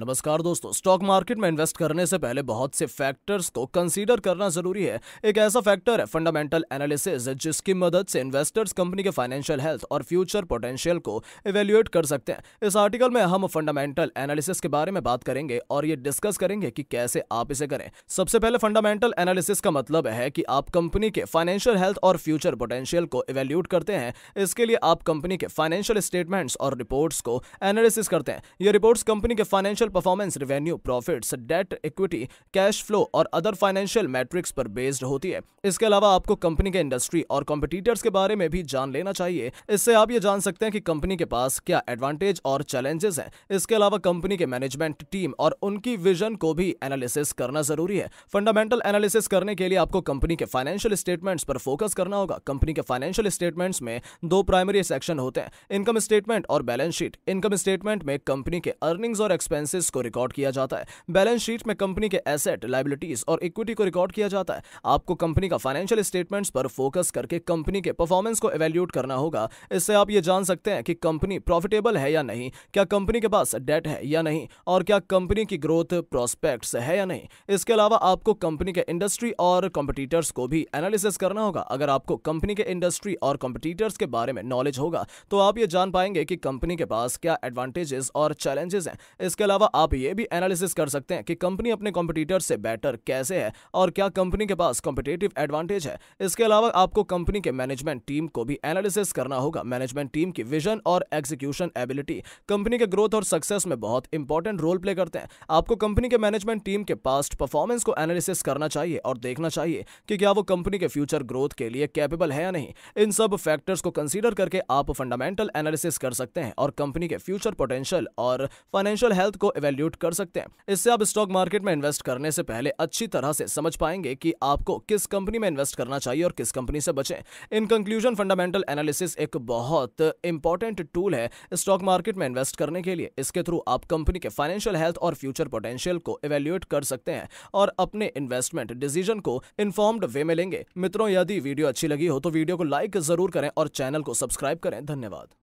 नमस्कार दोस्तों stock market में इन्वेस्ट करने से पहले बहुत से फैक्टर्स को कंसीडर करना जरूरी है एक ऐसा फैक्टर है फंडामेंटल एनालिसिस जिसकी मदद से इन्वेस्टर्स कंपनी के फाइनेंशियल हेल्थ और फ्यूचर पोटेंशियल को इवेल्युएट कर सकते हैं इस आर्टिकल में हम फंडामेंटल एनालिसिस के बारे में बात करेंगे और ये डिस्कस करेंगे कि कैसे आप इसे करें सबसे पहले फंडामेंटल एनालिसिस का मतलब है कि आप कंपनी के फाइनेंशियल हेल्थ और फ्यूचर पोटेंशियल को इवेल्यूट करते हैं इसके लिए आप कंपनी के फाइनेंशियल स्टेटमेंट्स और रिपोर्ट्स को एनालिसिस करते हैं ये रिपोर्ट्स कंपनी के financial financial performance revenue profits debt equity cash flow और अदर फाइनेंशियल मैट्रिक्स पर बेस्ड होती है इसके अलावा आपको कंपनी के इंडस्ट्री और कॉम्पिटिटर्स के बारे में भी जान लेना चाहिए इससे आप ये जान सकते हैं कि कंपनी के पास क्या एडवांटेज और चैलेंजेस हैं इसके अलावा कंपनी के मैनेजमेंट टीम और उनकी विजन को भी एनालिसिस करना जरूरी है फंडामेंटल एनालिसिस करने के लिए आपको कंपनी के फाइनेंशियल स्टेटमेंट्स पर फोकस करना होगा कंपनी के फाइनेंशियल स्टेटमेंट्स में दो प्राइमरी सेक्शन होते हैं इनकम स्टेटमेंट और बैलेंस शीट इनकम स्टेटमेंट में कंपनी के अर्निंग्स और एक्सपेंस एक्सपेंसेस को रिकॉर्ड किया जाता है बैलेंस शीट में कंपनी के एसेट लाइबिलिटीज और इक्विटी को रिकॉर्ड किया जाता है आपको कंपनी का फाइनेंशियल स्टेटमेंट्स पर फोकस करके कंपनी के परफॉर्मेंस को एवेल्यूट करना होगा इससे आप ये जान सकते हैं कि कंपनी प्रॉफिटेबल है या नहीं क्या कंपनी के पास डेट है या नहीं और क्या कंपनी की ग्रोथ प्रोस्पेक्ट्स है या नहीं इसके अलावा आपको कंपनी के इंडस्ट्री और कॉम्पिटिटर्स को भी एनालिसिस करना होगा अगर आपको कंपनी के इंडस्ट्री और कॉम्पिटिटर्स के बारे में नॉलेज होगा तो आप ये जान पाएंगे कि कंपनी के पास क्या एडवांटेजेस और चैलेंजेस हैं इसके अलावा अलावा आप ये भी एनालिसिस कर सकते हैं कि कंपनी अपने कॉम्पिटिटर से बेटर कैसे है और क्या कंपनी के पास कॉम्पिटेटिव एडवांटेज है इसके अलावा आपको कंपनी के मैनेजमेंट टीम को भी एनालिसिस करना होगा मैनेजमेंट टीम की विजन और एग्जीक्यूशन एबिलिटी कंपनी के ग्रोथ और सक्सेस में बहुत इंपॉर्टेंट रोल प्ले करते हैं आपको कंपनी के मैनेजमेंट टीम के पास्ट परफॉर्मेंस को एनालिसिस करना चाहिए और देखना चाहिए कि क्या वो कंपनी के फ्यूचर ग्रोथ के लिए कैपेबल है या नहीं इन सब फैक्टर्स को कंसिडर करके आप फंडामेंटल एनालिसिस कर सकते हैं और कंपनी के फ्यूचर पोटेंशियल और फाइनेंशियल हेल्थ को को एवेल्यूट कर सकते हैं इससे आप स्टॉक मार्केट में इन्वेस्ट करने से पहले अच्छी तरह से समझ पाएंगे कि आपको किस कंपनी में इन्वेस्ट करना चाहिए और किस कंपनी से बचें इन कंक्लूजन फंडामेंटल एनालिसिस एक बहुत इंपॉर्टेंट टूल है स्टॉक मार्केट में इन्वेस्ट करने के लिए इसके थ्रू आप कंपनी के फाइनेंशियल हेल्थ और फ्यूचर पोटेंशियल को एवेल्यूएट कर सकते हैं और अपने इन्वेस्टमेंट डिसीजन को इन्फॉर्म्ड वे में लेंगे मित्रों यदि वीडियो अच्छी लगी हो तो वीडियो को लाइक जरूर करें और चैनल को सब्सक्राइब करें धन्यवाद